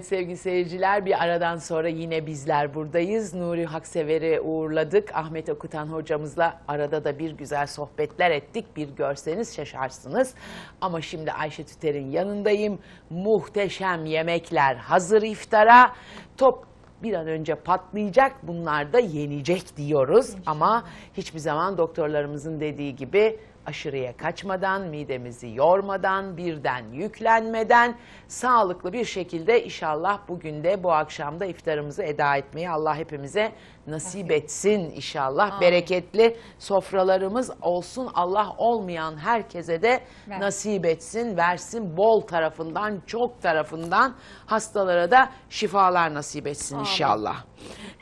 Evet sevgili seyirciler bir aradan sonra yine bizler buradayız. Nuri Haksever'i uğurladık. Ahmet Okutan hocamızla arada da bir güzel sohbetler ettik. Bir görseniz şaşarsınız. Ama şimdi Ayşe Tüter'in yanındayım. Muhteşem yemekler hazır iftara. Top bir an önce patlayacak. Bunlar da yenecek diyoruz. Ama hiçbir zaman doktorlarımızın dediği gibi aşırıya kaçmadan, midemizi yormadan, birden yüklenmeden sağlıklı bir şekilde inşallah bugün de bu akşamda iftarımızı eda etmeyi Allah hepimize nasip etsin inşallah. Amin. Bereketli sofralarımız olsun. Allah olmayan herkese de nasip etsin, versin bol tarafından, çok tarafından hastalara da şifalar nasip etsin Amin. inşallah.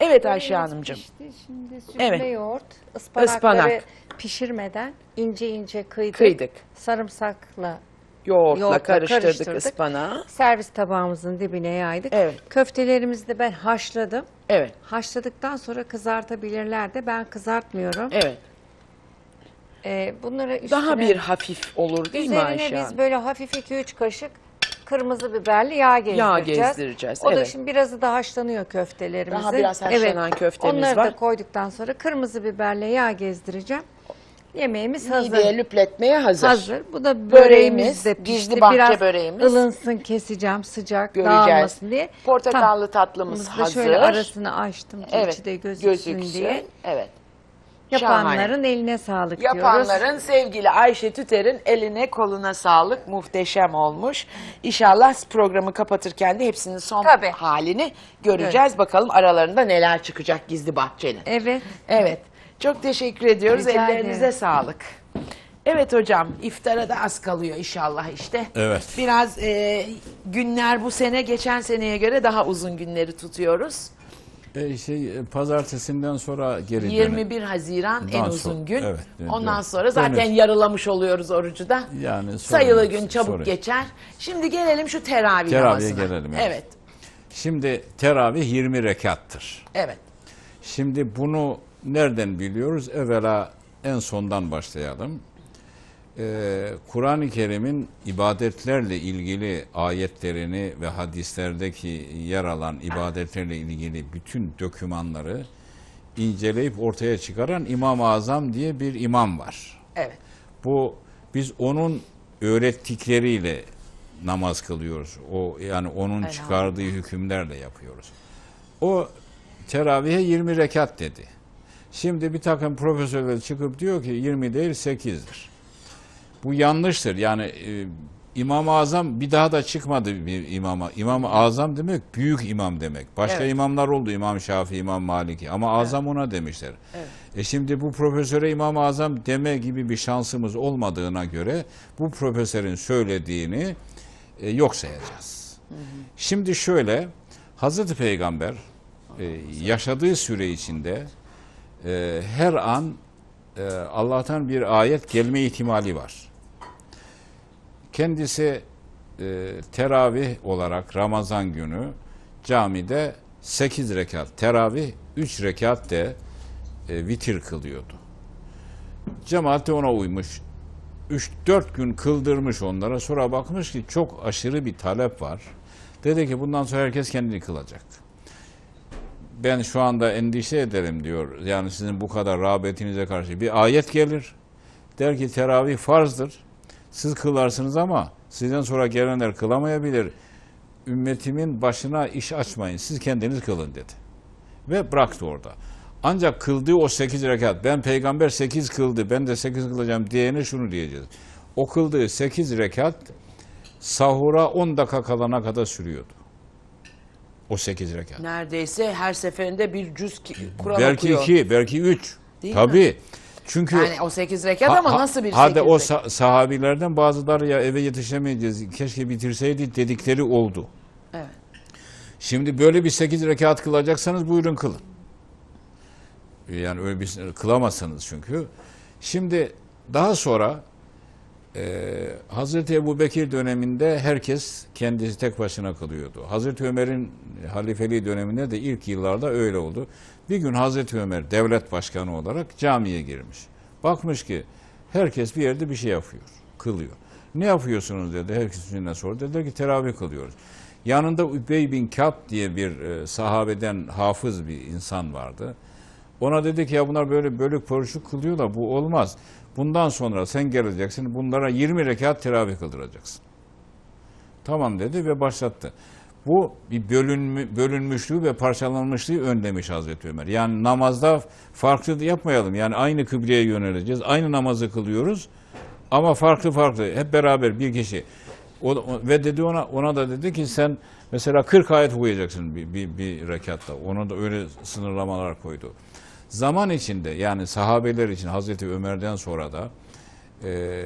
Evet Ayşe Hanımcığım. Pişti, şimdi süzme Evet. yoğurt, ıspanakları Ispanak pişirmeden ince ince kıydık. Kıydık. Sarımsakla yoğurtla, yoğurtla karıştırdık, karıştırdık ıspanağı. Servis tabağımızın dibine yaydık. Evet. Köftelerimizi de ben haşladım. Evet. Haşladıktan sonra kızartabilirler de ben kızartmıyorum. Evet. Ee, bunlara üstüne, Daha bir hafif olur değil mi Ayşe Üzerine biz böyle hafif 2-3 kaşık kırmızı biberli yağ gezdireceğiz. Yağ gezdireceğiz. O evet. da şimdi birazı da haşlanıyor köftelerimizi. Daha biraz haşlanan evet. köftemiz Onları var. Onları da koyduktan sonra kırmızı biberle yağ gezdireceğim. Yemeğimiz hazır. Mideye lüpletmeye hazır. Hazır. Bu da böreğimiz, böreğimiz de pişti. bahçe Biraz böreğimiz. ılınsın keseceğim sıcak Göreceğiz. dağılmasın diye. Portakallı Tam, tatlımız hazır. Şöyle arasını açtım ki evet, içi de gözüksün, gözüksün diye. Evet. Yapanların Şahane. eline sağlık Yapanların diyoruz. Yapanların sevgili Ayşe Tüter'in eline koluna sağlık. Muhteşem olmuş. İnşallah programı kapatırken de hepsinin son Tabii. halini göreceğiz. Evet. Bakalım aralarında neler çıkacak gizli bahçenin. Evet. Evet. Çok teşekkür ediyoruz. Rica Ellerinize ederim. sağlık. Evet hocam iftara da az kalıyor inşallah işte. Evet. Biraz e, günler bu sene geçen seneye göre daha uzun günleri tutuyoruz. E şey e, pazartesinden sonra geri 21 dönem. Haziran Ondan en uzun gün. Evet, e, dönüyor. Ondan sonra zaten Dönüş. yarılamış oluyoruz orucu da. Yani sayılı gün şey, çabuk sorayım. geçer. Şimdi gelelim şu teravih Teravihe gelelim. Evet. evet. Şimdi teravih 20 rekattır. Evet. Şimdi bunu Nereden biliyoruz? Evvela en sondan başlayalım. Ee, Kur'an-ı Kerim'in ibadetlerle ilgili ayetlerini ve hadislerdeki yer alan ibadetlerle ilgili bütün dokümanları inceleyip ortaya çıkaran İmam-ı Azam diye bir imam var. Evet. Bu biz onun öğrettikleriyle namaz kılıyoruz. O yani onun çıkardığı hükümlerle yapıyoruz. O teravihe 20 rekat dedi. Şimdi bir takım profesörler çıkıp diyor ki 20 değil 8'dir. Bu yanlıştır. Yani e, İmam-ı Azam bir daha da çıkmadı bir imama. İmam-ı Azam demek büyük imam demek. Başka evet. imamlar oldu İmam Şafii, İmam Maliki ama Azam evet. ona demişler. Evet. E şimdi bu profesöre İmam-ı Azam deme gibi bir şansımız olmadığına göre bu profesörün söylediğini e, yok sayacağız. Hı hı. Şimdi şöyle Hazreti Peygamber e, yaşadığı süre içinde e, her an e, Allah'tan bir ayet gelme ihtimali var. Kendisi e, teravih olarak Ramazan günü camide 8 rekat teravih, 3 rekat de e, vitir kılıyordu. Cemaat de ona uymuş. 3-4 gün kıldırmış onlara. Sonra bakmış ki çok aşırı bir talep var. Dedi ki bundan sonra herkes kendini kılacak ben şu anda endişe ederim diyor. Yani sizin bu kadar rağbetinize karşı bir ayet gelir. Der ki teravih farzdır. Siz kılarsınız ama sizden sonra gelenler kılamayabilir. Ümmetimin başına iş açmayın. Siz kendiniz kılın dedi. Ve bıraktı orada. Ancak kıldığı o sekiz rekat, ben peygamber sekiz kıldı, ben de sekiz kılacağım diyene şunu diyeceğiz. O kıldığı sekiz rekat sahura on dakika kalana kadar sürüyordu. O sekiz rekat. Neredeyse her seferinde bir cüz ki- belki okuyor. iki, belki üç. Değil mi? Çünkü Yani o sekiz rekat ama Ha- nasıl bir ha- Hadi o rekat? sahabilerden bazıları ya eve yetişemeyeceğiz, keşke bitirseydik dedikleri oldu. Evet. Şimdi böyle bir sekiz rekat kılacaksanız buyurun kılın. Yani öyle bir kılamazsınız çünkü. Şimdi daha sonra ee, Hazreti Ebu Bekir döneminde herkes kendisi tek başına kılıyordu. Hazreti Ömer'in halifeliği döneminde de ilk yıllarda öyle oldu. Bir gün Hazreti Ömer devlet başkanı olarak camiye girmiş. Bakmış ki herkes bir yerde bir şey yapıyor, kılıyor. Ne yapıyorsunuz dedi, herkes birine sordu. Dediler ki teravih kılıyoruz. Yanında Übey bin Kab diye bir e, sahabeden hafız bir insan vardı. Ona dedi ki ya bunlar böyle bölük pörçük kılıyorlar bu olmaz. Bundan sonra sen geleceksin bunlara 20 rekat teravih kıldıracaksın. Tamam dedi ve başlattı. Bu bir bölünmüşlüğü ve parçalanmışlığı önlemiş Hazreti Ömer. Yani namazda farklı yapmayalım. Yani aynı kıbleye yöneleceğiz. Aynı namazı kılıyoruz. Ama farklı farklı. Hep beraber bir kişi. O, ve dedi ona ona da dedi ki sen mesela 40 ayet okuyacaksın bir, bir, bir rekatta. Ona da öyle sınırlamalar koydu. Zaman içinde yani sahabeler için Hazreti Ömer'den sonra da e,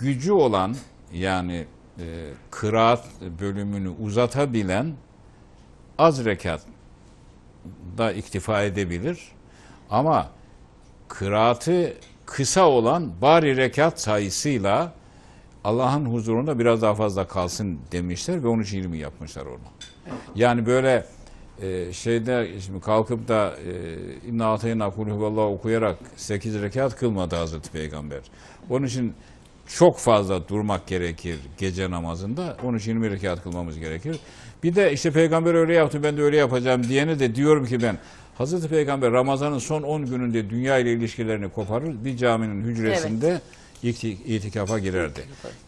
gücü olan yani e, kıraat bölümünü uzatabilen az rekat da iktifa edebilir. Ama kıraatı kısa olan bari rekat sayısıyla Allah'ın huzurunda biraz daha fazla kalsın demişler ve 13-20 yapmışlar onu. Yani böyle e, şeyde şimdi kalkıp da e, İnna Ateyna Kulhüvallah okuyarak 8 rekat kılmadı Hazreti Peygamber. Onun için çok fazla durmak gerekir gece namazında. Onun için 20 rekat kılmamız gerekir. Bir de işte peygamber öyle yaptı ben de öyle yapacağım diyene de diyorum ki ben Hazreti Peygamber Ramazan'ın son 10 gününde dünya ile ilişkilerini koparır. Bir caminin hücresinde evet itikafa girerdi.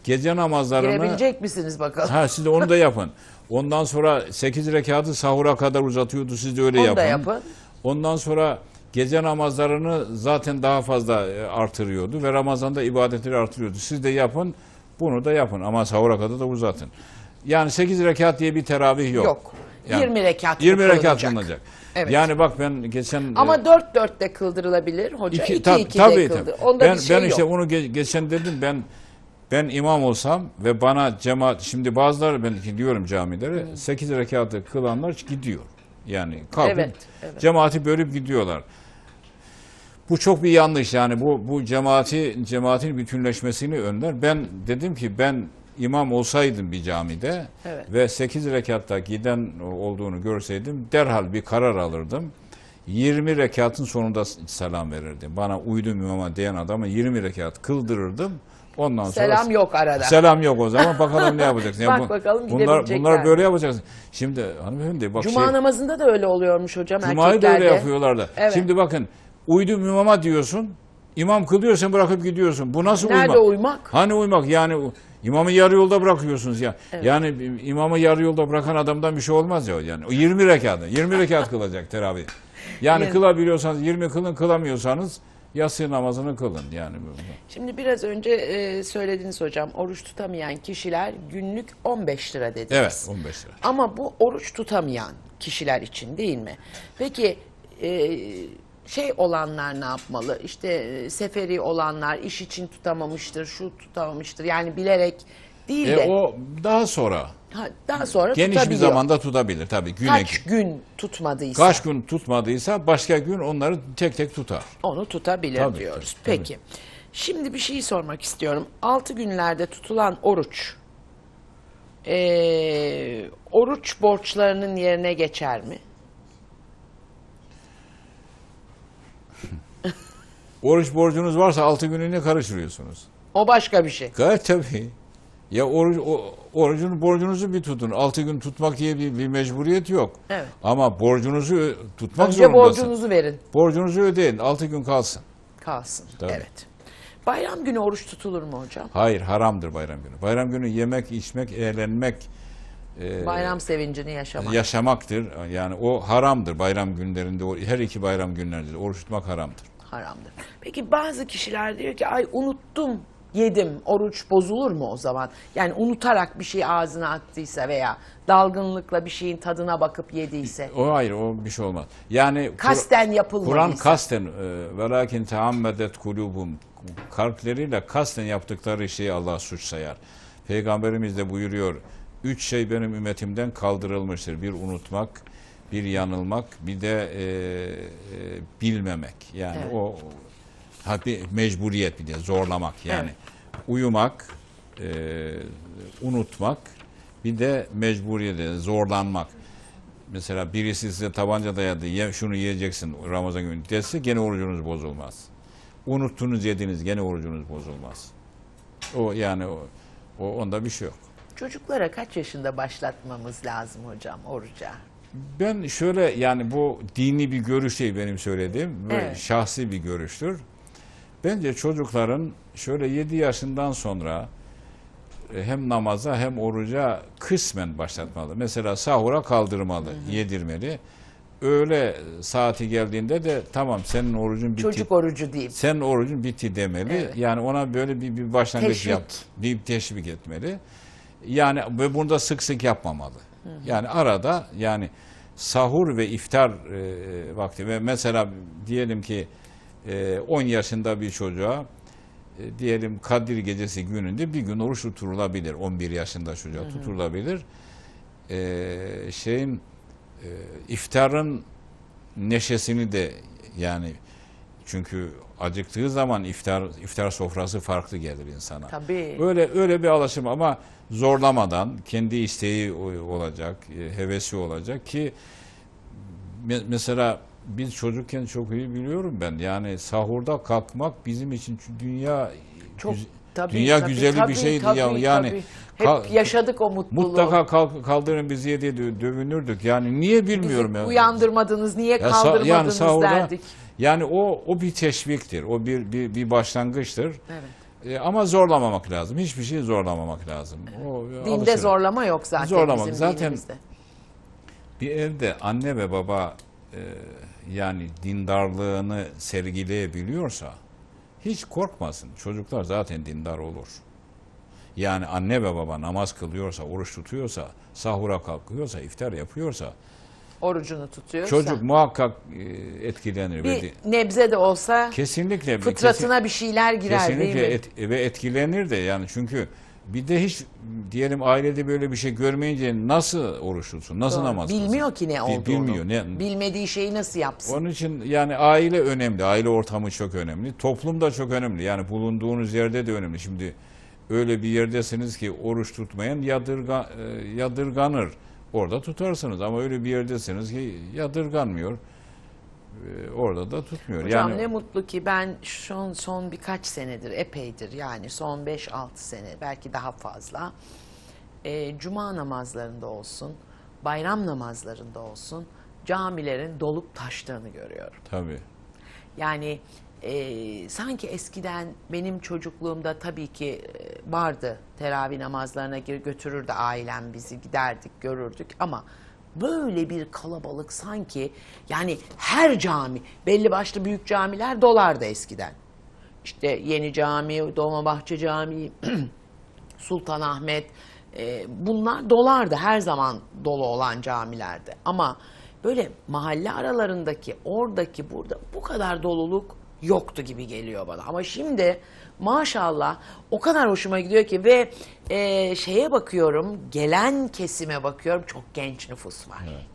Gece namazlarını... Girebilecek misiniz bakalım? Ha, siz de onu da yapın. Ondan sonra 8 rekatı sahura kadar uzatıyordu. Siz de öyle Onu yapın. Da yapın. Ondan sonra gece namazlarını zaten daha fazla e, artırıyordu ve Ramazan'da ibadetleri artırıyordu. Siz de yapın. Bunu da yapın ama sahura kadar da uzatın. Yani 8 rekat diye bir teravih yok. Yok. Yani 20 rekat 20 rekat kılınacak. Evet. Yani bak ben geçen e, Ama 4 4 de kıldırılabilir hoca. 2 2 de kıldır. Onda ben, bir şey ben işte yok. onu geçen dedim ben ben imam olsam ve bana cemaat, şimdi bazıları ben diyorum camilere, hmm. 8 rekatı kılanlar gidiyor. Yani kalkıp evet, evet. cemaati bölüp gidiyorlar. Bu çok bir yanlış yani bu bu cemaati cemaatin bütünleşmesini önler. Ben dedim ki ben imam olsaydım bir camide evet. ve 8 rekatta giden olduğunu görseydim derhal bir karar alırdım. 20 rekatın sonunda selam verirdim. Bana uydum imama diyen adamı 20 rekat kıldırırdım. Ondan Selam yok arada. Selam yok o zaman. Bakalım ne yapacaksın. Bak ya bu, bakalım bunlar, bunlar böyle yapacaksın. Şimdi hanımefendi bak Cuma şey, namazında da öyle oluyormuş hocam Cuma'yı da öyle yapıyorlardı. Evet. Şimdi bakın uydum imama diyorsun. İmam kılıyorsun bırakıp gidiyorsun. Bu nasıl Nerede uymak? Nerede uymak? Hani uymak yani imamı yarı yolda bırakıyorsunuz ya. Evet. Yani imamı yarı yolda bırakan adamdan bir şey olmaz ya. Yani 20 rekat, 20 rekat kılacak teravih. Yani evet. kılabiliyorsanız 20 kılın kılamıyorsanız yatsı namazını kılın yani. Şimdi biraz önce e, söylediniz hocam oruç tutamayan kişiler günlük 15 lira dediniz. Evet 15 lira. Ama bu oruç tutamayan kişiler için değil mi? Peki e, şey olanlar ne yapmalı? İşte e, seferi olanlar iş için tutamamıştır, şu tutamamıştır yani bilerek değil e, de. E, o daha sonra daha sonra Geniş bir zamanda tutabilir tabii. Güne Kaç gün tutmadıysa Kaç gün tutmadıysa başka gün onları tek tek tutar. onu tutabilir Tabii, diyoruz. tabii, Peki. Şimdi bir şey sormak istiyorum. 6 günlerde tutulan oruç ee, oruç borçlarının yerine geçer mi? Oruç borcunuz varsa 6 gününe karıştırıyorsunuz. O başka bir şey. Gayet tabii. Ya oruç, o, orucun borcunuzu bir tutun. Altı gün tutmak diye bir, bir mecburiyet yok. Evet. Ama borcunuzu tutmak Önce zorundasın. borcunuzu verin. Borcunuzu ödeyin. Altı gün kalsın. Kalsın. Tabii. Evet. Bayram günü oruç tutulur mu hocam? Hayır haramdır bayram günü. Bayram günü yemek, içmek, eğlenmek. E, bayram sevincini yaşamak. Yaşamaktır. Yani o haramdır bayram günlerinde. Her iki bayram günlerinde oruç tutmak haramdır. Haramdır. Peki bazı kişiler diyor ki ay unuttum yedim oruç bozulur mu o zaman? Yani unutarak bir şey ağzına attıysa veya dalgınlıkla bir şeyin tadına bakıp yediyse. O ayrı o bir şey olmaz. Yani kasten yapılmadıysa. Kur'an kasten e, ve lakin teammedet kulubum kalpleriyle kasten yaptıkları şeyi Allah suç sayar. Peygamberimiz de buyuruyor. Üç şey benim ümmetimden kaldırılmıştır. Bir unutmak, bir yanılmak, bir de e, e, bilmemek. Yani evet. o Tabii mecburiyet bir de zorlamak yani. Evet. Uyumak, e, unutmak bir de mecburiyet, zorlanmak. Mesela birisi size tabanca dayadı, ye, şunu yiyeceksin Ramazan günü dese gene orucunuz bozulmaz. Unuttunuz yediniz gene orucunuz bozulmaz. O yani o, o onda bir şey yok. Çocuklara kaç yaşında başlatmamız lazım hocam oruca? Ben şöyle yani bu dini bir görüş değil şey benim söylediğim. Evet. Şahsi bir görüştür. Bence çocukların şöyle 7 yaşından sonra e, hem namaza hem oruca kısmen başlatmalı. Mesela sahura kaldırmalı, hı hı. yedirmeli. Öğle saati geldiğinde de tamam senin orucun bitti. Çocuk orucu değil. Senin orucun bitti demeli. Evet. Yani ona böyle bir, bir başlangıç teşvik. yap. Bir teşvik etmeli. Yani ve bunu da sık sık yapmamalı. Hı hı. Yani arada yani sahur ve iftar e, e vakti ve mesela diyelim ki 10 ee, yaşında bir çocuğa e, diyelim Kadir gecesi gününde bir gün oruç tutulabilir. 11 yaşında çocuğa Hı-hı. tutulabilir. E, şeyin e, iftarın neşesini de yani çünkü acıktığı zaman iftar iftar sofrası farklı gelir insana. Tabii. Öyle öyle bir alışım ama zorlamadan kendi isteği olacak, e, hevesi olacak ki mesela biz çocukken çok iyi biliyorum ben. Yani sahurda kalkmak bizim için dünya çok tabii, dünya tabii, güzeli tabii, bir şeydi tabii, ya. Yani tabii. hep yaşadık o mutluluğu. Mutlaka kalk, kaldırın bizi diye dö dövünürdük. Yani niye bilmiyorum bizi yani. Uyandırmadınız, niye ya, kaldırmadınız yani sahurda, derdik. Yani o o bir teşviktir. O bir bir, bir başlangıçtır. Evet. E, ama zorlamamak lazım. Hiçbir şeyi zorlamamak lazım. Evet. O, Dinde alışır. zorlama yok zaten zorlamak. bizim zaten dinimizde. Bir evde anne ve baba e, yani dindarlığını sergileyebiliyorsa hiç korkmasın. Çocuklar zaten dindar olur. Yani anne ve baba namaz kılıyorsa, oruç tutuyorsa, sahura kalkıyorsa, iftar yapıyorsa orucunu tutuyorsa çocuk muhakkak e, etkilenir. Bir nebze de olsa kesinlikle fıtratına kesin, bir şeyler girer kesinlikle değil mi? Et, ve etkilenir de yani çünkü bir de hiç diyelim ailede böyle bir şey görmeyince nasıl oruç tutsun? Nasıl Doğru. namaz kılsın? Bilmiyor ki ne olduğunu. Bilmiyor. Ne? Bilmediği şeyi nasıl yapsın? Onun için yani aile önemli. Aile ortamı çok önemli. Toplum da çok önemli. Yani bulunduğunuz yerde de önemli. Şimdi öyle bir yerdesiniz ki oruç tutmayan yadırga, e, yadırganır. Orada tutarsınız ama öyle bir yerdesiniz ki yadırganmıyor. Ee, orada da tutmuyor. Hocam yani, ne mutlu ki ben son, son birkaç senedir epeydir yani son 5-6 sene belki daha fazla e, cuma namazlarında olsun bayram namazlarında olsun camilerin dolup taştığını görüyorum. Tabii. Yani e, sanki eskiden benim çocukluğumda tabii ki e, vardı teravih namazlarına gir götürürdü ailem bizi giderdik görürdük ama böyle bir kalabalık sanki yani her cami belli başlı büyük camiler dolardı eskiden. İşte Yeni Cami, Dolmabahçe Camii, Sultanahmet e, bunlar dolardı her zaman dolu olan camilerde. Ama böyle mahalle aralarındaki oradaki burada bu kadar doluluk yoktu gibi geliyor bana. Ama şimdi maşallah o kadar hoşuma gidiyor ki ve e, şeye bakıyorum gelen kesime bakıyorum çok genç nüfus var. Evet.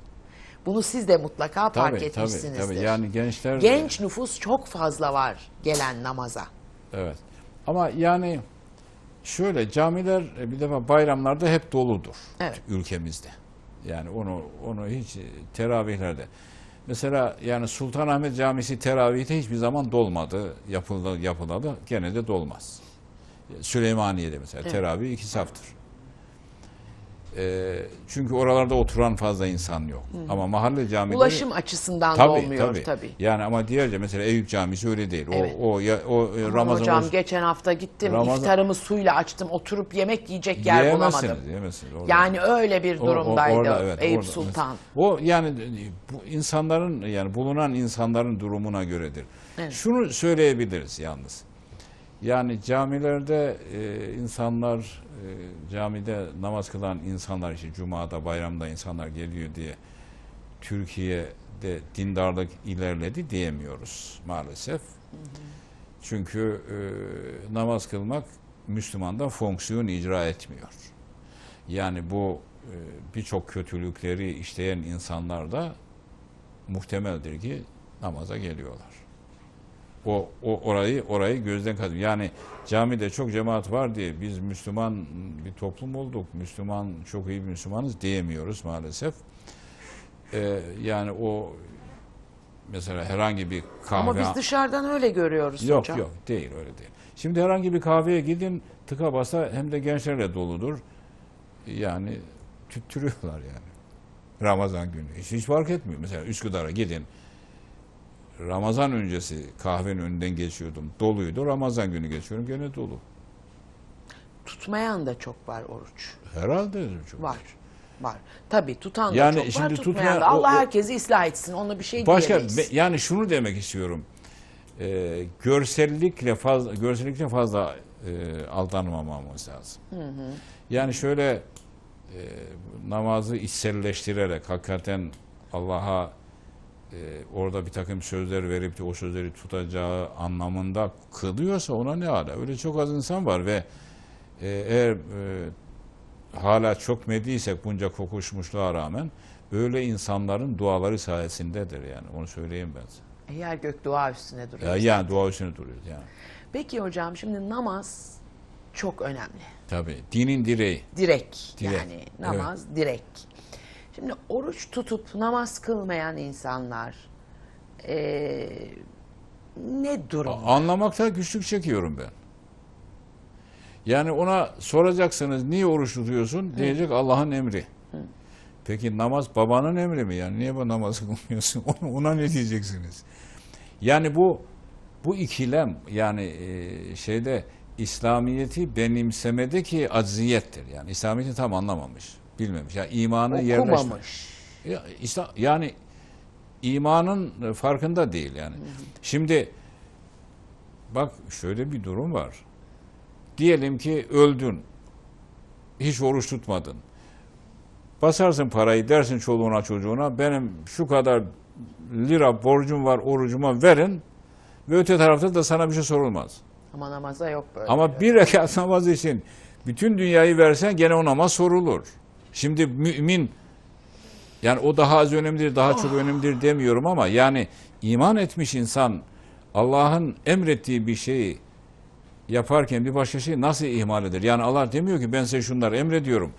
Bunu siz de mutlaka tabii, fark etmişsinizdir. Tabii, tabii. Yani gençler genç de... nüfus çok fazla var gelen namaza. Evet. Ama yani şöyle camiler e, bir defa bayramlarda hep doludur evet. ülkemizde. Yani onu onu hiç e, teravihlerde. Mesela yani Sultanahmet Camisi teravihte hiçbir zaman dolmadı. Yapıldı, yapıldı, gene de dolmaz. Süleymaniye'de mesela evet. teravih iki saftır. E, çünkü oralarda oturan fazla insan yok. Hı. Ama mahalle camileri... Ulaşım açısından tabii, da olmuyor tabii. tabii. Yani ama diğerce mesela Eyüp Camisi öyle değil. Evet. O, o, ya, o e, Aman Ramazan... Hocam olsun. geçen hafta gittim Ramazan... iftarımı suyla açtım. Oturup yemek yiyecek yer yiyemezsiniz, bulamadım. Yiyemezsiniz. Orada. Yani öyle bir durumdaydı o, o, orada, evet, Eyüp orada, Sultan. Mesela. O yani bu insanların yani bulunan insanların durumuna göredir. Evet. Şunu söyleyebiliriz yalnız. Yani camilerde e, insanlar, e, camide namaz kılan insanlar, işte cumada, bayramda insanlar geliyor diye Türkiye'de dindarlık ilerledi diyemiyoruz maalesef. Hı hı. Çünkü e, namaz kılmak Müslüman'da fonksiyon icra etmiyor. Yani bu e, birçok kötülükleri işleyen insanlar da muhtemeldir ki namaza geliyorlar o, o orayı orayı gözden kaçırdı. Yani camide çok cemaat var diye biz Müslüman bir toplum olduk. Müslüman çok iyi bir Müslümanız diyemiyoruz maalesef. Ee, yani o mesela herhangi bir kahve... Ama biz dışarıdan öyle görüyoruz yok, hocam. Yok yok değil öyle değil. Şimdi herhangi bir kahveye gidin tıka basa hem de gençlerle doludur. Yani tüttürüyorlar yani. Ramazan günü. Hiç, hiç fark etmiyor. Mesela Üsküdar'a gidin. Ramazan öncesi kahvenin önünden geçiyordum. Doluydu. Ramazan günü geçiyorum gene dolu. Tutmayan da çok var oruç. Herhalde çok. Var. Var. Tabii tutan yani çok şimdi var, tutmayan, tutmayan da. Allah o, herkesi ıslah etsin. Ona bir şey başka, diyemeyiz. Başka yani şunu demek istiyorum. Ee, görsellikle fazla görsellikle fazla e, aldanmamamız lazım. Hı hı. Yani şöyle e, namazı içselleştirerek hakikaten Allah'a e, orada bir takım sözler verip de o sözleri tutacağı anlamında kılıyorsa ona ne ala? Öyle çok az insan var ve e, eğer e, hala çok mediysek bunca kokuşmuşluğa rağmen böyle insanların duaları sayesindedir yani onu söyleyeyim ben size. E, yer gök dua üstüne duruyor. Ya, yani dua üstüne duruyor yani. Peki hocam şimdi namaz çok önemli. Tabii dinin direği. Direk, Direk. yani namaz evet. direk. Şimdi oruç tutup namaz kılmayan insanlar e, ne durum? Anlamakta güçlük çekiyorum ben. Yani ona soracaksınız niye oruç tutuyorsun? Diyecek Allah'ın emri. Peki namaz babanın emri mi? Yani niye bu namaz kılmıyorsun? Ona ne diyeceksiniz? Yani bu bu ikilem yani e, şeyde İslamiyeti benimsemedeki acziyettir. Yani İslamiyeti tam anlamamış. Bilmemiş. Yani imanı Okumamış. Ya, İslam, yani imanın e, farkında değil yani. Hı hı. Şimdi bak şöyle bir durum var. Diyelim ki öldün. Hiç oruç tutmadın. Basarsın parayı dersin çoluğuna çocuğuna benim şu kadar lira borcum var orucuma verin ve öte tarafta da sana bir şey sorulmaz. Ama namaza yok böyle. Ama bir rekat namaz için bütün dünyayı versen gene o namaz sorulur. Şimdi mümin yani o daha az önemlidir, daha ah. çok önemlidir demiyorum ama yani iman etmiş insan Allah'ın emrettiği bir şeyi yaparken bir başka şeyi nasıl ihmal eder? Yani Allah demiyor ki ben size şunları emrediyorum.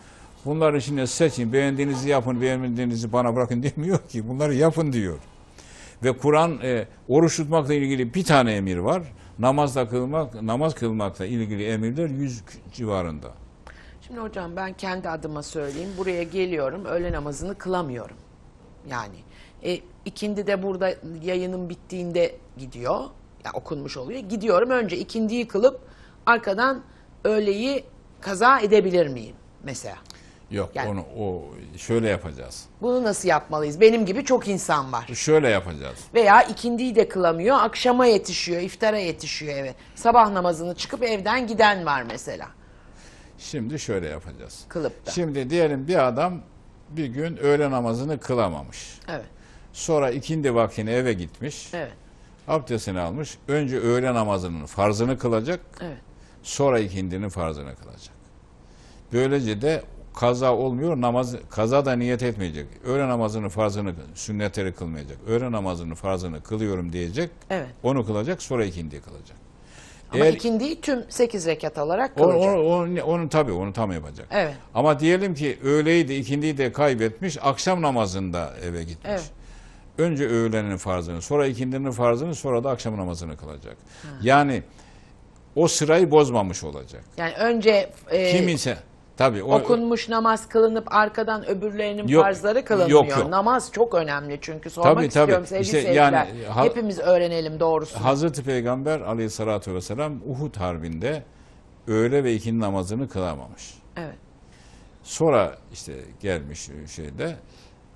Bunları içinde seçin, beğendiğinizi yapın, beğenmediğinizi bana bırakın demiyor ki. Bunları yapın diyor. Ve Kur'an e, oruç tutmakla ilgili bir tane emir var. Namazla kılmak, namaz kılmakla ilgili emirler yüz civarında. Şimdi hocam ben kendi adıma söyleyeyim. Buraya geliyorum, öğle namazını kılamıyorum. Yani e, ikindi de burada yayının bittiğinde gidiyor. Ya okunmuş oluyor. Gidiyorum önce ikindiyi kılıp arkadan öğleyi kaza edebilir miyim mesela? Yok yani, onu o şöyle yapacağız. Bunu nasıl yapmalıyız? Benim gibi çok insan var. Şöyle yapacağız. Veya ikindiyi de kılamıyor, akşama yetişiyor, iftara yetişiyor eve. Sabah namazını çıkıp evden giden var mesela. Şimdi şöyle yapacağız. Kılıp Şimdi diyelim bir adam bir gün öğle namazını kılamamış. Evet. Sonra ikindi vaktine eve gitmiş. Evet. Abdestini almış. Önce öğle namazının farzını kılacak. Evet. Sonra ikindinin farzını kılacak. Böylece de kaza olmuyor. Namaz kaza da niyet etmeyecek. Öğle namazının farzını sünnetleri kılmayacak. Öğle namazının farzını kılıyorum diyecek. Evet. Onu kılacak, sonra ikindi kılacak. Ama Eğer, ikindiyi tüm 8 rekat alarak o, kılacak. O, onu, onu tabii onu tam yapacak. Evet. Ama diyelim ki öğleyi de ikindiyi de kaybetmiş, akşam namazında eve gitmiş. Evet. Önce öğlenin farzını, sonra ikindinin farzını, sonra da akşam namazını kılacak. Ha. Yani o sırayı bozmamış olacak. Yani önce e, ise. Tabii. O, Okunmuş namaz kılınıp arkadan öbürlerinin Yok, farzları kılınmıyor. yok, yok. Namaz çok önemli çünkü sormak Tabii, tabii. istiyorum sevgili İşte seyirciler. yani ha- Hepimiz öğrenelim doğrusu. Hazreti Peygamber aleyhissalatü vesselam Uhud Harbi'nde öğle ve ikindi namazını kılamamış. evet. Sonra işte gelmiş şeyde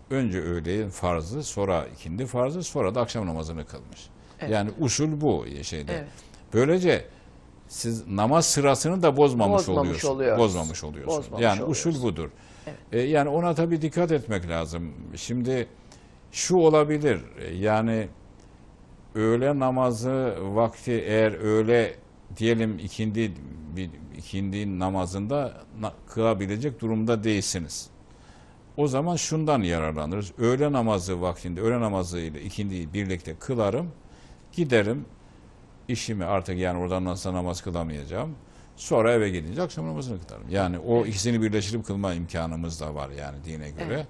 önce öğleyin farzı, sonra ikindi farzı, sonra da akşam namazını kılmış. Evet. Yani usul bu şeyde. Evet. Böylece siz namaz sırasını da bozmamış, bozmamış oluyorsunuz. oluyoruz. Bozmamış oluyorsunuz. Bozmamış yani oluyoruz. usul budur. Evet. E, yani ona tabii dikkat etmek lazım. Şimdi şu olabilir. E, yani öğle namazı vakti eğer öğle diyelim ikindi bir ikindi namazında kılabilecek durumda değilsiniz. O zaman şundan yararlanırız. Öğle namazı vaktinde öğle namazı ile ikindi birlikte kılarım. Giderim işimi artık yani oradan nasıl namaz kılamayacağım. Sonra eve gidince akşam namazını kılarım. Yani o ikisini birleştirip kılma imkanımız da var yani dine göre. Evet.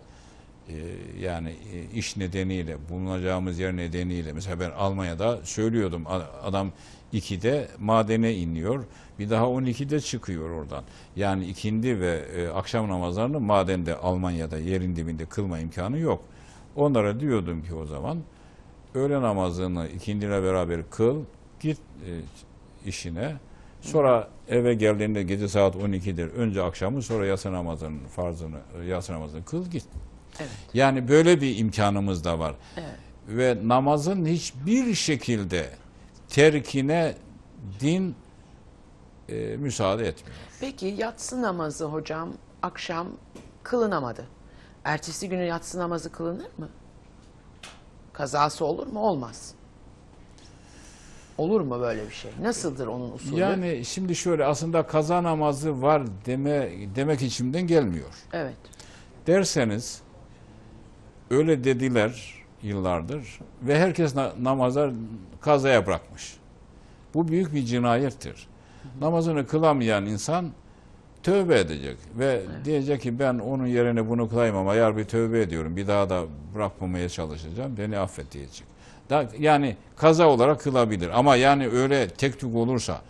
Ee, yani e, iş nedeniyle, bulunacağımız yer nedeniyle. Mesela ben Almanya'da söylüyordum adam 2'de madene iniyor. Bir daha 12'de çıkıyor oradan. Yani ikindi ve e, akşam namazlarını madende Almanya'da yerin dibinde kılma imkanı yok. Onlara diyordum ki o zaman öğle namazını ikindiyle beraber kıl. Git e, işine. Sonra eve geldiğinde gece saat 12'dir. Önce akşamı sonra yatsı namazının farzını, e, yatsı namazını kıl git. Evet. Yani böyle bir imkanımız da var. Evet. Ve namazın hiçbir şekilde terkine din e, müsaade etmiyor. Peki yatsı namazı hocam akşam kılınamadı. Ertesi günü yatsı namazı kılınır mı? Kazası olur mu? Olmaz. Olur mu böyle bir şey? Nasıldır onun usulü? Yani şimdi şöyle aslında kaza namazı var deme demek içimden gelmiyor. Evet. Derseniz öyle dediler yıllardır ve herkes na kazaya bırakmış. Bu büyük bir cinayettir. Hı hı. Namazını kılamayan insan tövbe edecek ve evet. diyecek ki ben onun yerine bunu kılayım ama yar bir tövbe ediyorum. Bir daha da bırakmamaya çalışacağım. Beni affet diyecek. Da, yani kaza olarak kılabilir. Ama yani öyle tek tük olursa,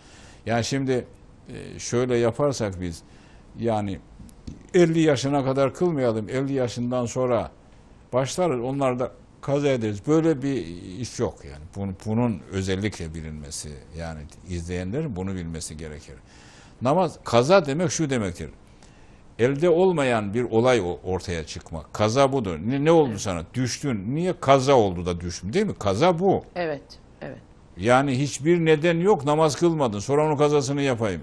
yani şimdi e, şöyle yaparsak biz, yani 50 yaşına kadar kılmayalım, 50 yaşından sonra başlarız, onlar da kaza ederiz. Böyle bir iş yok yani. Bunun, bunun özellikle bilinmesi, yani izleyenlerin bunu bilmesi gerekir. Namaz, kaza demek şu demektir elde olmayan bir olay ortaya çıkma. Kaza budur. Ne, ne oldu evet. sana? Düştün. Niye kaza oldu da düştün değil mi? Kaza bu. Evet. Evet. Yani hiçbir neden yok. Namaz kılmadın. Sonra onun kazasını yapayım.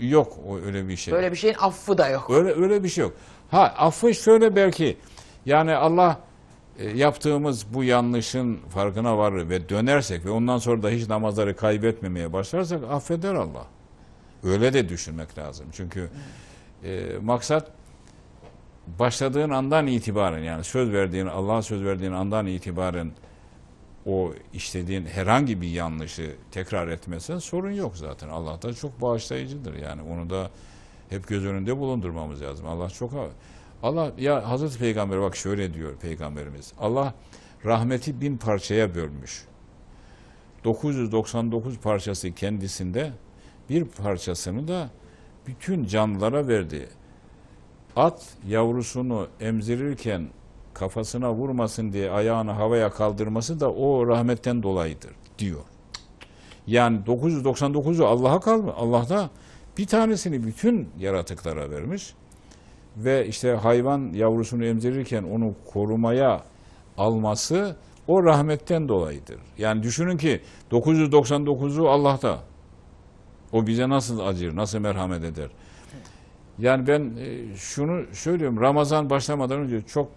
Yok öyle bir şey. Böyle bir şeyin affı da yok. Öyle öyle bir şey yok. Ha affı şöyle belki yani Allah e, yaptığımız bu yanlışın farkına varır ve dönersek ve ondan sonra da hiç namazları kaybetmemeye başlarsak affeder Allah. Öyle de düşünmek lazım. Çünkü evet. E, maksat başladığın andan itibaren yani söz verdiğin, Allah'a söz verdiğin andan itibaren o işlediğin herhangi bir yanlışı tekrar etmesen sorun yok zaten. Allah da çok bağışlayıcıdır yani. Onu da hep göz önünde bulundurmamız lazım. Allah çok Allah ya Hazreti Peygamber bak şöyle diyor Peygamberimiz. Allah rahmeti bin parçaya bölmüş. 999 parçası kendisinde bir parçasını da bütün canlılara verdi. At yavrusunu emzirirken kafasına vurmasın diye ayağını havaya kaldırması da o rahmetten dolayıdır diyor. Yani 999'u Allah'a kalmış. da bir tanesini bütün yaratıklara vermiş. Ve işte hayvan yavrusunu emzirirken onu korumaya alması o rahmetten dolayıdır. Yani düşünün ki 999'u Allah'ta. O bize nasıl acır, nasıl merhamet eder? Yani ben e, şunu söylüyorum. Ramazan başlamadan önce çok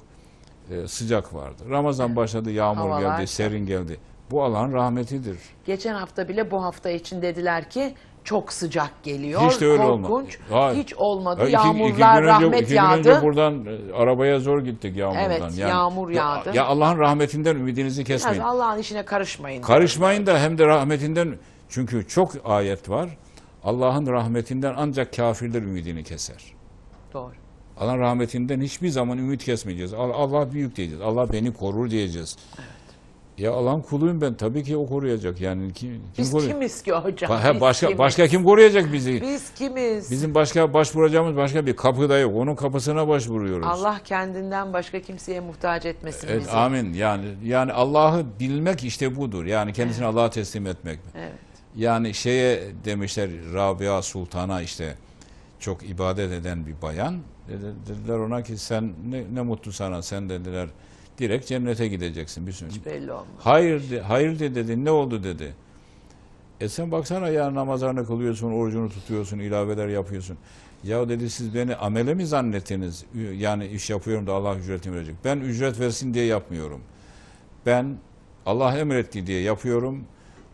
e, sıcak vardı. Ramazan başladı, yağmur Havalar. geldi, serin geldi. Bu alan rahmetidir. Geçen hafta bile bu hafta için dediler ki çok sıcak geliyor. Hiç de öyle Korkunç. Hayır. Hiç olmadı. Ya iki, Yağmurlar, iki rahmet önce, iki yağdı. Iki gün önce buradan e, arabaya zor gittik yağmurdan. Evet, yani, yağmur yağdı. Ya Allah'ın rahmetinden ümidinizi kesmeyin. Allah'ın işine karışmayın. Karışmayın da hem de rahmetinden çünkü çok ayet var. Allah'ın rahmetinden ancak kafirler ümidini keser. Doğru. Allah'ın rahmetinden hiçbir zaman ümit kesmeyeceğiz. Allah büyük diyeceğiz. Allah beni korur diyeceğiz. Evet. Ya Allah'ın kuluyum ben. Tabii ki o koruyacak. Yani kim, kim Biz koruyor? kimiz ki hocam? Ha, Biz başka kimiz? başka kim koruyacak bizi? Biz kimiz? Bizim başka başvuracağımız başka bir kapı da yok. Onun kapısına başvuruyoruz. Allah kendinden başka kimseye muhtaç etmesin evet, bizi. Amin. Yani yani Allah'ı bilmek işte budur. Yani kendisini evet. Allah'a teslim etmek. Evet. Yani şeye demişler Rabia Sultan'a işte çok ibadet eden bir bayan. E, dediler ona ki sen ne, ne mutlu sana sen dediler direkt cennete gideceksin. Bir sürü. belli Hayır, de, hayır dedi dedi ne oldu dedi. E sen baksana ya namazlarını kılıyorsun, orucunu tutuyorsun, ilaveler yapıyorsun. Ya dedi siz beni amele mi zannettiniz? Yani iş yapıyorum da Allah ücretimi verecek. Ben ücret versin diye yapmıyorum. Ben Allah emretti diye yapıyorum.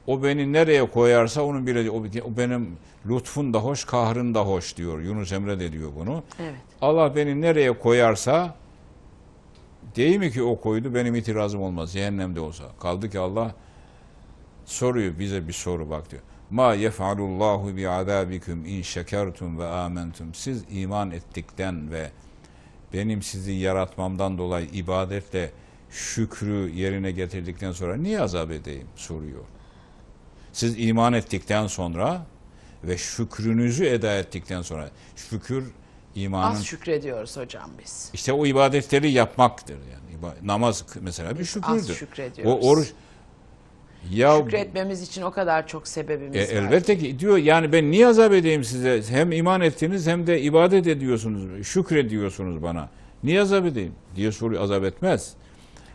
O beni nereye koyarsa onun bile o benim lütfun da hoş, kahrın da hoş diyor. Yunus Emre de diyor bunu. Evet. Allah beni nereye koyarsa değil mi ki o koydu benim itirazım olmaz cehennemde olsa. Kaldı ki Allah soruyor bize bir soru bak diyor. Ma yef'alullahu bi azabikum in şekertum ve amentum. Siz iman ettikten ve benim sizi yaratmamdan dolayı ibadetle şükrü yerine getirdikten sonra niye azap edeyim soruyor. Siz iman ettikten sonra ve şükrünüzü eda ettikten sonra şükür imanın... Az şükrediyoruz hocam biz. İşte o ibadetleri yapmaktır. yani Namaz mesela bir şükürdür. Az şükrediyoruz. O oruç... Ya, Şükretmemiz için o kadar çok sebebimiz e, var. Elbette ki diyor yani ben niye azap edeyim size? Hem iman ettiniz hem de ibadet ediyorsunuz, şükrediyorsunuz bana. Niye azap edeyim diye soruyor. Azap etmez.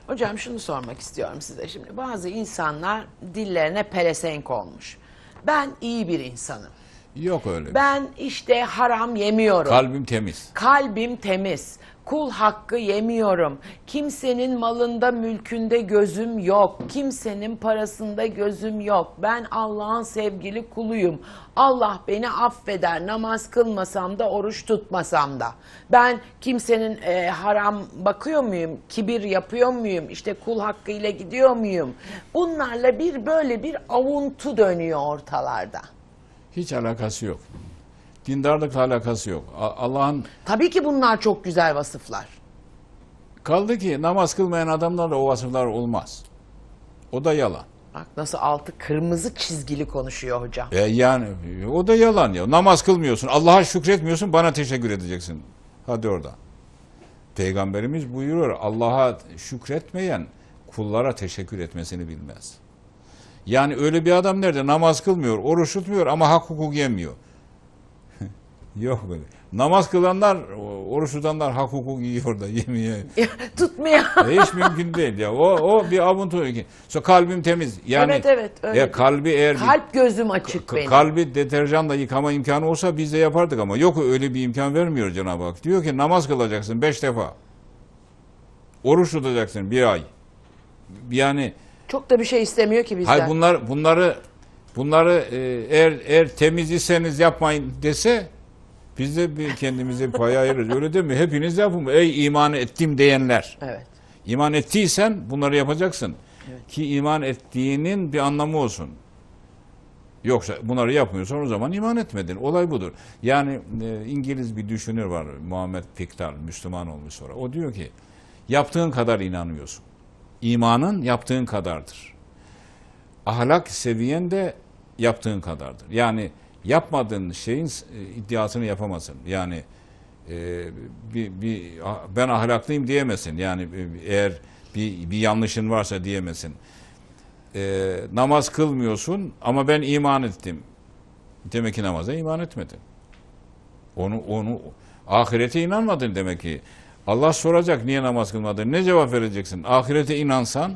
Hocam şunu sormak istiyorum size. Şimdi bazı insanlar dillerine pelesenk olmuş. Ben iyi bir insanım. Yok öyle. Ben işte haram yemiyorum. Kalbim temiz. Kalbim temiz. Kul hakkı yemiyorum. Kimsenin malında, mülkünde gözüm yok. Kimsenin parasında gözüm yok. Ben Allah'ın sevgili kuluyum. Allah beni affeder. Namaz kılmasam da, oruç tutmasam da. Ben kimsenin e, haram bakıyor muyum? Kibir yapıyor muyum? İşte kul hakkıyla gidiyor muyum? Bunlarla bir böyle bir avuntu dönüyor ortalarda. Hiç alakası yok. Dindarlıkla alakası yok. Allah'ın Tabii ki bunlar çok güzel vasıflar. kaldı ki namaz kılmayan adamlarla o vasıflar olmaz. O da yalan. Bak nasıl altı kırmızı çizgili konuşuyor hocam. E yani o da yalan ya. Namaz kılmıyorsun, Allah'a şükretmiyorsun, bana teşekkür edeceksin. Hadi orada. Peygamberimiz buyuruyor, Allah'a şükretmeyen kullara teşekkür etmesini bilmez. Yani öyle bir adam nerede? Namaz kılmıyor, oruç tutmuyor ama hak hukuk yemiyor. Yok böyle. Namaz kılanlar, oruç tutanlar hak hukuk yiyor da yemiyor. Tutmuyor. E hiç mümkün değil ya. O, o bir avuntu. So, kalbim temiz. Yani, evet evet. E, öyle ya, kalbi eğer Kalp gözüm açık benim. Kalbi deterjanla yıkama imkanı olsa biz de yapardık ama yok öyle bir imkan vermiyor Cenab-ı Hak. Diyor ki namaz kılacaksın beş defa. Oruç tutacaksın bir ay. Yani çok da bir şey istemiyor ki bizden. Hayır bunlar bunları bunları e, eğer eğer temiz iseniz yapmayın dese biz de bir kendimize pay ayırırız. Öyle değil mi? Hepiniz yapın. Ey iman ettim diyenler. Evet. İman ettiysen bunları yapacaksın. Evet. Ki iman ettiğinin bir anlamı olsun. Yoksa bunları yapmıyorsan o zaman iman etmedin. Olay budur. Yani e, İngiliz bir düşünür var Muhammed Piktal Müslüman olmuş sonra. O diyor ki yaptığın kadar inanıyorsun. İmanın yaptığın kadardır. Ahlak seviyen de yaptığın kadardır. Yani yapmadığın şeyin e, iddiasını yapamasın. Yani e, bir, bir, ben ahlaklıyım diyemesin. Yani e, eğer bir, bir yanlışın varsa diyemesin. E, namaz kılmıyorsun ama ben iman ettim. Demek ki namaza iman etmedin. Onu, onu ahirete inanmadın demek ki. Allah soracak niye namaz kılmadın. Ne cevap vereceksin? Ahirete inansan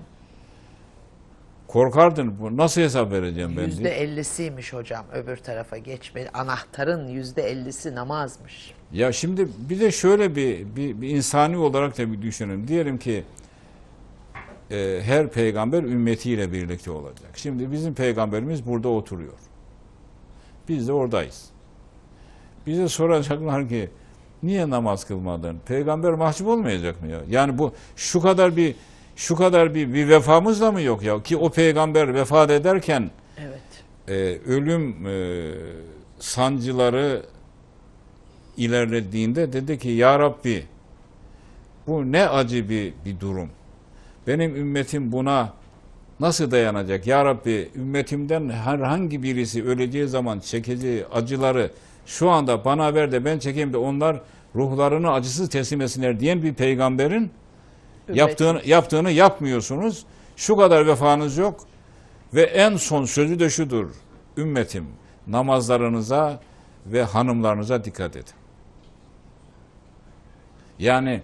Korkardın. Bu nasıl hesap vereceğim ben Yüzde diye. ellisiymiş hocam öbür tarafa geçme. Anahtarın yüzde ellisi namazmış. Ya şimdi bir de şöyle bir, bir, bir insani olarak da bir düşünün. Diyelim ki e, her peygamber ümmetiyle birlikte olacak. Şimdi bizim peygamberimiz burada oturuyor. Biz de oradayız. Bize soracaklar ki niye namaz kılmadın? Peygamber mahcup olmayacak mı ya? Yani bu şu kadar bir şu kadar bir, bir vefamız da mı yok ya? Ki o peygamber vefat ederken evet. e, ölüm e, sancıları ilerlediğinde dedi ki Ya Rabbi bu ne acı bir, bir durum. Benim ümmetim buna nasıl dayanacak? Ya Rabbi ümmetimden herhangi birisi öleceği zaman çekeceği acıları şu anda bana ver de ben çekeyim de onlar ruhlarını acısız teslim etsinler diyen bir peygamberin Yaptığını, yaptığını yapmıyorsunuz. Şu kadar vefanız yok. Ve en son sözü de şudur. Ümmetim namazlarınıza ve hanımlarınıza dikkat edin. Yani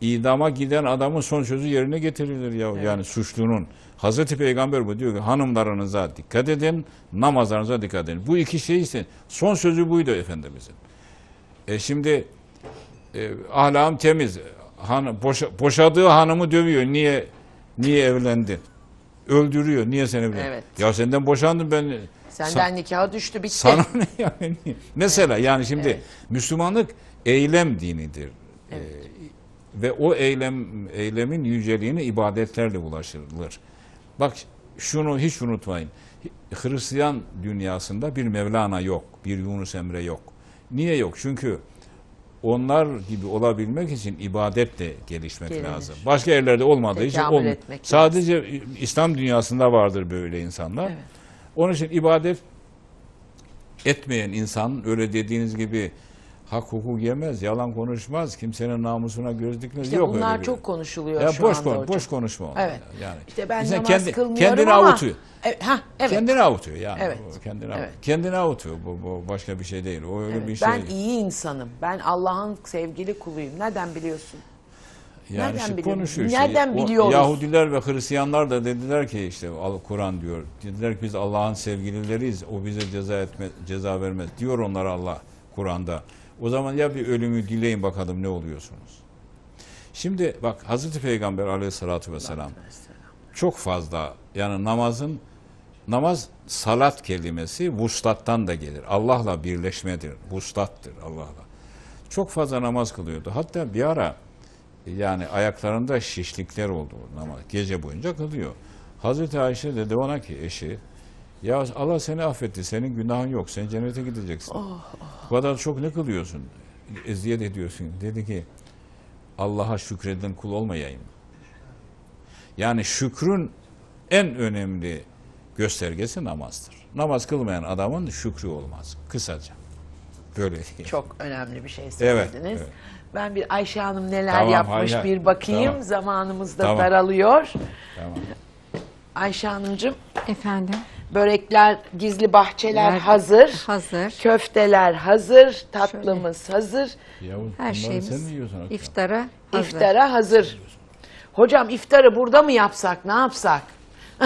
idama giden adamın son sözü yerine getirilir ya evet. yani suçlunun. Hazreti Peygamber bu diyor ki hanımlarınıza dikkat edin, namazlarınıza dikkat edin. Bu iki şey ise son sözü buydu Efendimizin. E şimdi e, ahlakım temiz, han, boşa, boşadığı hanımı dövüyor. Niye niye evlendin? Öldürüyor. Niye sen evlendin? Evet. Ya senden boşandım ben. Senden sa- düştü bitti. Sana ne yani? Mesela evet. yani şimdi evet. Müslümanlık eylem dinidir. Ee, evet. Ee, ve o eylem eylemin yüceliğini ibadetlerle ulaşılır. Bak şunu hiç unutmayın. Hristiyan dünyasında bir Mevlana yok, bir Yunus Emre yok. Niye yok? Çünkü onlar gibi olabilmek için ibadet de gelişmek Gelinir. lazım. Başka yerlerde olmadığı Tekamül için olmuyor. Sadece lazım. İslam dünyasında vardır böyle insanlar. Evet. Onun için ibadet etmeyen insan öyle dediğiniz gibi hak huku yemez, yalan konuşmaz, kimsenin namusuna göz dikmez. İşte Yok bunlar öyle çok konuşuluyor ya şu boş anda kon, hocam. Boş konuşma. Evet. Yani. İşte ben İnsan namaz kendi, kılmıyorum kendini ama. Avutuyor. ha, evet. Kendini avutuyor yani. Evet. Kendini, evet. kendini avutuyor. Bu, bu başka bir şey değil. O öyle evet. bir şey. Ben iyi insanım. Ben Allah'ın sevgili kuluyum. Neden biliyorsun? Yani Nereden işte biliyoruz? konuşuyor. Nereden biliyoruz? O, Yahudiler ve Hristiyanlar da dediler ki işte Kur'an diyor. Dediler ki biz Allah'ın sevgilileriyiz. O bize ceza etme, ceza vermez. Diyor onlar Allah Kur'an'da. O zaman ya bir ölümü dileyin bakalım ne oluyorsunuz. Şimdi bak Hazreti Peygamber aleyhissalatü vesselam çok fazla yani namazın namaz salat kelimesi vuslattan da gelir. Allah'la birleşmedir, vuslattır Allah'la. Çok fazla namaz kılıyordu. Hatta bir ara yani ayaklarında şişlikler oldu namaz. Gece boyunca kılıyor. Hazreti Ayşe dedi ona ki eşi ya Allah seni affetti. Senin günahın yok. Sen cennete gideceksin. Oh, oh. Bu kadar çok ne kılıyorsun? Eziyet ediyorsun. Dedi ki Allah'a şükreden kul olmayayım. Yani şükrün en önemli göstergesi namazdır. Namaz kılmayan adamın şükrü olmaz. Kısaca. Böyle değil. Çok önemli bir şey söylediniz. Evet, evet. Ben bir Ayşe Hanım neler tamam, yapmış hayır, bir bakayım. Tamam. Zamanımız da tamam. daralıyor. Tamam. Ayşe Hanımcığım. Efendim. Börekler, gizli bahçeler Yer- hazır. Hazır. Köfteler hazır, tatlımız hazır, Yavuz Her bunları sen mi şeyimiz yiyorsun iftara hazır. iftara hazır. Hocam iftarı burada mı yapsak, ne yapsak?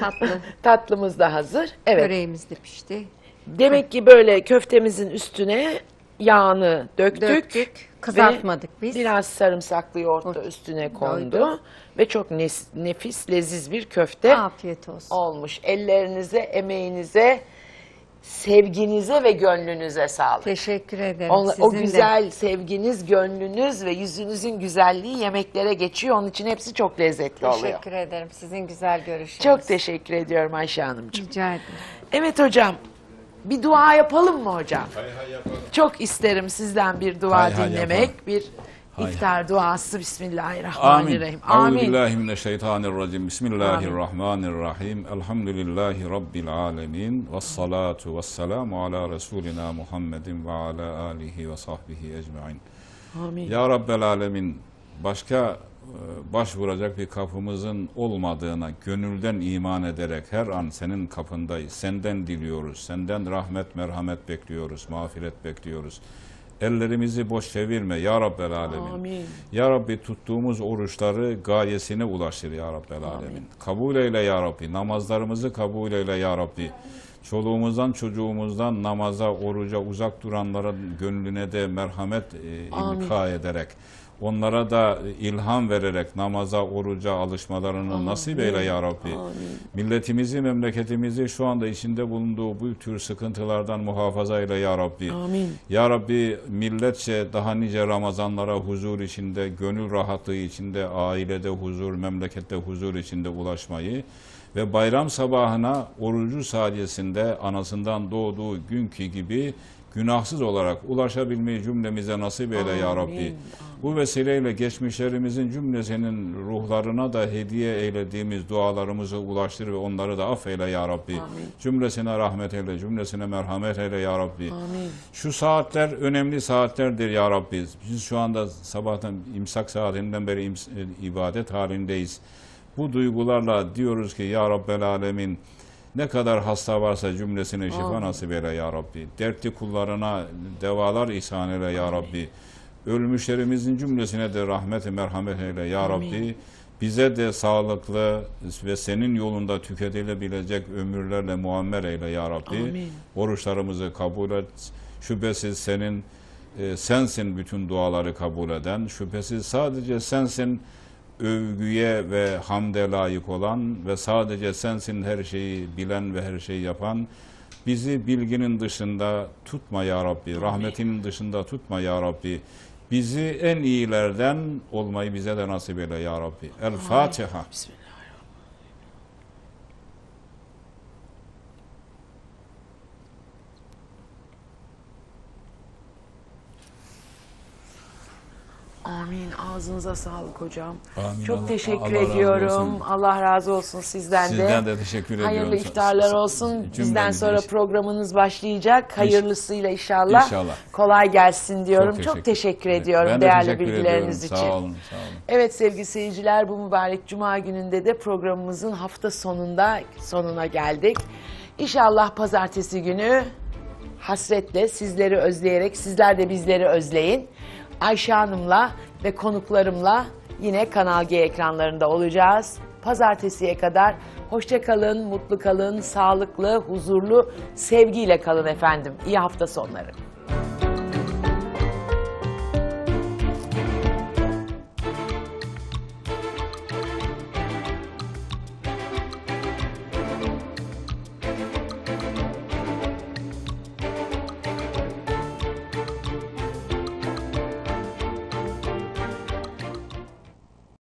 Tatlı. Tatlımız da hazır. Evet. Böreğimiz de pişti. Demek ki böyle köftemizin üstüne yağını döktük. Döktük. Kızartmadık ve biz. Biraz sarımsaklı yoğurtla üstüne kondu Doydu. ve çok nefis, leziz bir köfte Afiyet olsun. olmuş. Ellerinize, emeğinize, sevginize ve gönlünüze sağlık. Teşekkür ederim. O, o güzel de. sevginiz, gönlünüz ve yüzünüzün güzelliği yemeklere geçiyor. Onun için hepsi çok lezzetli teşekkür oluyor. Teşekkür ederim. Sizin güzel görüşünüz. Çok teşekkür ediyorum Ayşe Hanımcığım. Rica ederim. Evet hocam. Bir dua yapalım mı hocam? Hay hay yapalım. Çok isterim sizden bir dua hay dinlemek, yapalım. bir hay iftar hay. duası. Bismillahirrahmanirrahim. Amin. Euzubillahimineşşeytanirracim. Bismillahirrahmanirrahim. Elhamdülillahi Rabbil alemin. Vessalatu vesselamu ala Resulina Muhammedin ve ala alihi ve sahbihi ecmain. Amin. Ya Rabbel alemin. Başka e, başvuracak bir kapımızın olmadığına gönülden iman ederek her an senin kapındayız. Senden diliyoruz. Senden rahmet, merhamet bekliyoruz. Mağfiret bekliyoruz. Ellerimizi boş çevirme ya Rabbel Alemin. Amin. Ya Rabbi tuttuğumuz oruçları gayesine ulaşır ya Rabbel Amin. Alemin. Kabul eyle ya Rabbi. Namazlarımızı kabul eyle ya Rabbi. Çoluğumuzdan çocuğumuzdan namaza, oruca uzak duranların gönlüne de merhamet e, imka ederek Onlara da ilham vererek namaza, oruca alışmalarını Amin. nasip eyle ya Rabbi. Amin. Milletimizi, memleketimizi şu anda içinde bulunduğu bu tür sıkıntılardan muhafaza eyle ya Rabbi. Amin. Ya Rabbi milletçe daha nice Ramazanlara huzur içinde, gönül rahatlığı içinde, ailede huzur, memlekette huzur içinde ulaşmayı ve bayram sabahına orucu sayesinde anasından doğduğu günkü gibi günahsız olarak ulaşabilmeyi cümlemize nasip eyle Amin. ya Rabbi. Bu vesileyle geçmişlerimizin cümlesinin ruhlarına da hediye eylediğimiz dualarımızı ulaştır ve onları da affeyle ya Rabbi. Amin. Cümlesine rahmet eyle, cümlesine merhamet eyle ya Rabbi. Amin. Şu saatler önemli saatlerdir ya Rabbi. Biz şu anda sabahtan imsak saatinden beri ims e, ibadet halindeyiz. Bu duygularla diyoruz ki ya Rabbel Alemin ne kadar hasta varsa cümlesine şifa Amin. nasip eyle ya Rabbi. Dertli kullarına devalar ihsan eyle ya Amin. Ölmüşlerimizin cümlesine de rahmet ve merhamet eyle ya Rabbi. Bize de sağlıklı ve senin yolunda tüketilebilecek ömürlerle muammer eyle ya Rabbi. Amin. Oruçlarımızı kabul et. Şüphesiz senin e, sensin bütün duaları kabul eden. Şüphesiz sadece sensin övgüye ve hamde layık olan ve sadece sensin her şeyi bilen ve her şeyi yapan. Bizi bilginin dışında tutma ya Rabbi. Rahmetinin dışında tutma ya Rabbi. Bizi en iyilerden olmayı bize de nasip eyle ya Rabbi. El Fatiha. Bismillah. Amin. Ağzınıza sağlık hocam. Amin. Çok Allah, teşekkür Allah ediyorum. Razı Allah razı olsun sizden, de. Sizden de teşekkür Hayırlı ediyorum. Hayırlı iftarlar olsun. Bizden sonra için. programınız başlayacak. Hayırlısıyla inşallah. İnşallah. Kolay gelsin diyorum. Çok teşekkür, Çok teşekkür ediyorum ben de değerli teşekkür bilgileriniz ediyorum. için. Sağ olun, sağ olun. Evet sevgili seyirciler bu mübarek cuma gününde de programımızın hafta sonunda sonuna geldik. İnşallah pazartesi günü hasretle sizleri özleyerek sizler de bizleri özleyin. Ayşe Hanım'la ve konuklarımla yine Kanal G ekranlarında olacağız. Pazartesiye kadar hoşça kalın, mutlu kalın, sağlıklı, huzurlu, sevgiyle kalın efendim. İyi hafta sonları.